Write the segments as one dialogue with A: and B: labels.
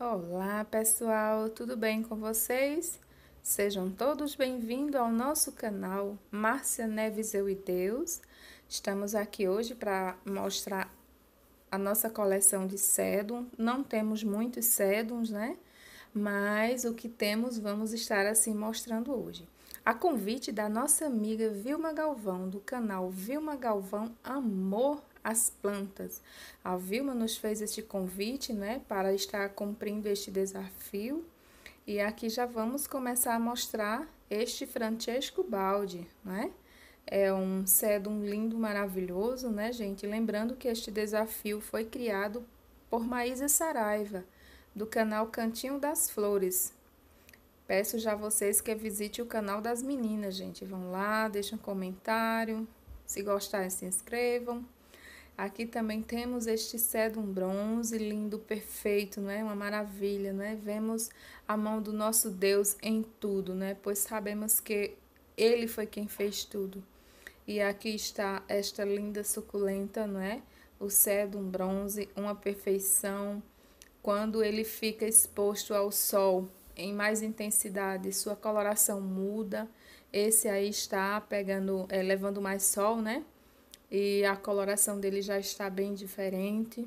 A: Olá, pessoal, tudo bem com vocês? Sejam todos bem-vindos ao nosso canal Márcia Neves Eu e Deus. Estamos aqui hoje para mostrar a nossa coleção de sedum. Não temos muitos sedums, né? Mas o que temos vamos estar assim mostrando hoje. A convite da nossa amiga Vilma Galvão, do canal Vilma Galvão Amor as plantas. A Vilma nos fez este convite, né, para estar cumprindo este desafio. E aqui já vamos começar a mostrar este Francesco Baldi, né? É um sedum lindo, maravilhoso, né, gente? Lembrando que este desafio foi criado por Maísa Saraiva, do canal Cantinho das Flores. Peço já vocês que visitem o canal das meninas, gente. Vão lá, deixem um comentário. Se gostarem, se inscrevam. Aqui também temos este cedro um bronze lindo, perfeito, não é? Uma maravilha, não é? Vemos a mão do nosso Deus em tudo, né? Pois sabemos que ele foi quem fez tudo. E aqui está esta linda suculenta, não é? O cedro um bronze, uma perfeição quando ele fica exposto ao sol em mais intensidade, sua coloração muda. Esse aí está pegando, é, levando mais sol, né? e a coloração dele já está bem diferente.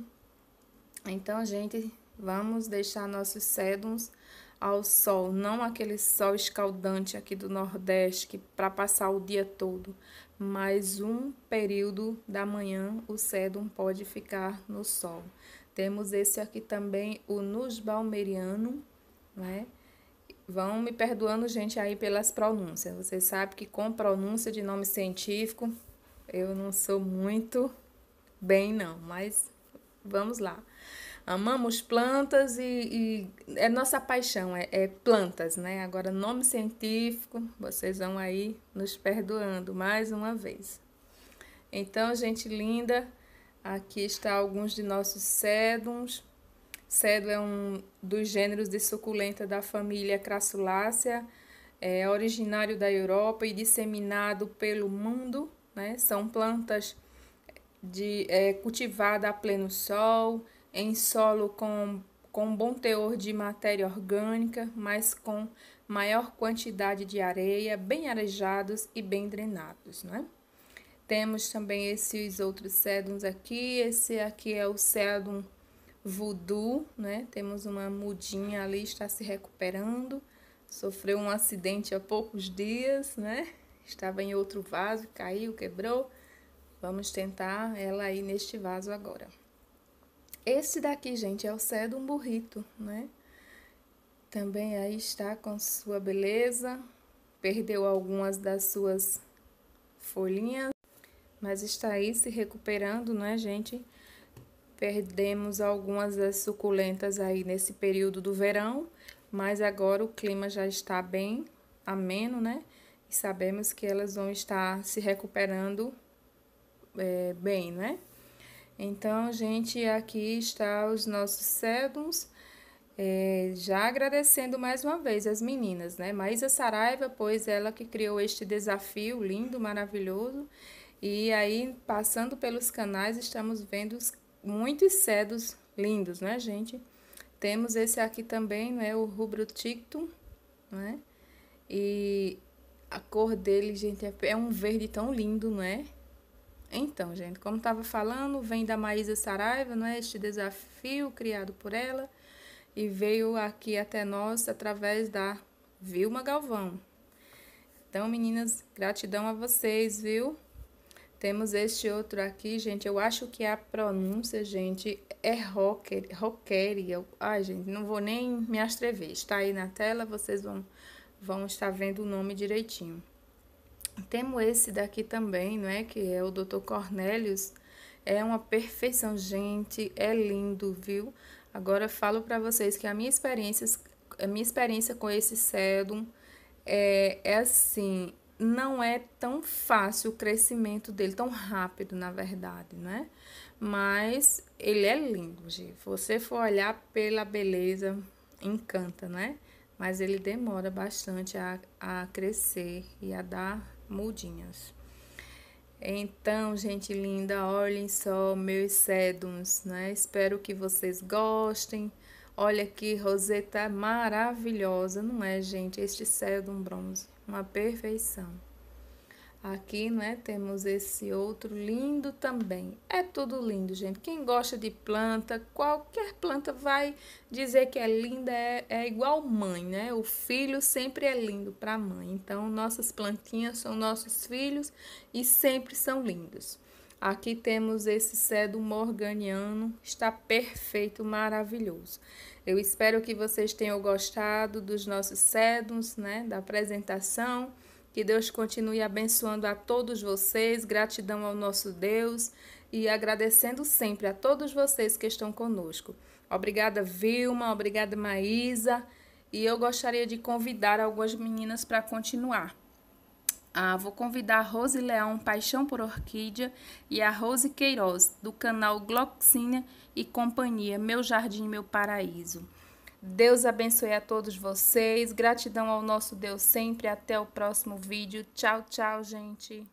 A: Então, gente, vamos deixar nossos sédums ao sol, não aquele sol escaldante aqui do Nordeste para passar o dia todo, mas um período da manhã o sédum pode ficar no sol. Temos esse aqui também, o Nus Balmeriano, né? Vão me perdoando, gente, aí pelas pronúncias. Vocês sabem que com pronúncia de nome científico eu não sou muito bem, não, mas vamos lá. Amamos plantas e, e é nossa paixão, é, é, plantas, né? Agora, nome científico, vocês vão aí nos perdoando mais uma vez. Então, gente linda, aqui está alguns de nossos cédums. Cedo é um dos gêneros de suculenta da família Crassulácea, é originário da Europa e disseminado pelo mundo né? São plantas de é, cultivada a pleno sol, em solo com, com bom teor de matéria orgânica, mas com maior quantidade de areia, bem arejados e bem drenados, né? Temos também esses outros cédums aqui. Esse aqui é o cédum voodoo, né? Temos uma mudinha ali, está se recuperando. Sofreu um acidente há poucos dias, né? estava em outro vaso, caiu, quebrou. Vamos tentar ela aí neste vaso agora. Esse daqui, gente, é o um Burrito, né? Também aí está com sua beleza, perdeu algumas das suas folhinhas, mas está aí se recuperando, né, gente? Perdemos algumas das suculentas aí nesse período do verão, mas agora o clima já está bem ameno, né? e sabemos que elas vão estar se recuperando é, bem, né? Então, gente, aqui está os nossos sédums. É, já agradecendo mais uma vez as meninas, né? Maísa Saraiva, pois ela que criou este desafio lindo, maravilhoso. E aí, passando pelos canais, estamos vendo muitos cedos lindos, né, gente? Temos esse aqui também, né? O Rubro Tictum, né? E a cor dele, gente, é, é um verde tão lindo, não é? Então, gente, como estava falando, vem da Maísa Saraiva, não é? Este desafio criado por ela e veio aqui até nós através da Vilma Galvão. Então, meninas, gratidão a vocês, viu? Temos este outro aqui, gente. Eu acho que a pronúncia, gente, é rocker, rockery Ai, gente, não vou nem me atrever. Está aí na tela, vocês vão vão estar vendo o nome direitinho. Temos esse daqui também, não é? Que é o Dr. Cornelius. É uma perfeição, gente, é lindo, viu? Agora eu falo para vocês que a minha experiência, a minha experiência com esse sedum é, é assim, não é tão fácil o crescimento dele, tão rápido, na verdade, né? Mas ele é lindo, gente. Você for olhar pela beleza, encanta, né? mas ele demora bastante a, a crescer e a dar mudinhas. Então, gente linda, olhem só meus sedums, né? Espero que vocês gostem. Olha que roseta maravilhosa, não é, gente? Este sedum bronze, uma perfeição. Aqui, não é? Temos esse outro lindo também. É tudo lindo, gente. Quem gosta de planta, qualquer planta vai dizer que é linda, é, é igual mãe, né? O filho sempre é lindo para a mãe. Então, nossas plantinhas são nossos filhos e sempre são lindos. Aqui temos esse cedo morganiano, está perfeito, maravilhoso. Eu espero que vocês tenham gostado dos nossos cedos, né, da apresentação. Que Deus continue abençoando a todos vocês, gratidão ao nosso Deus e agradecendo sempre a todos vocês que estão conosco. Obrigada, Vilma, obrigada, Maísa. E eu gostaria de convidar algumas meninas para continuar. Ah, vou convidar a Rose Leão Paixão por Orquídea e a Rose Queiroz, do canal Gloxinha e Companhia Meu Jardim, Meu Paraíso. Deus abençoe a todos vocês. Gratidão ao nosso Deus sempre. Até o próximo vídeo. Tchau, tchau, gente.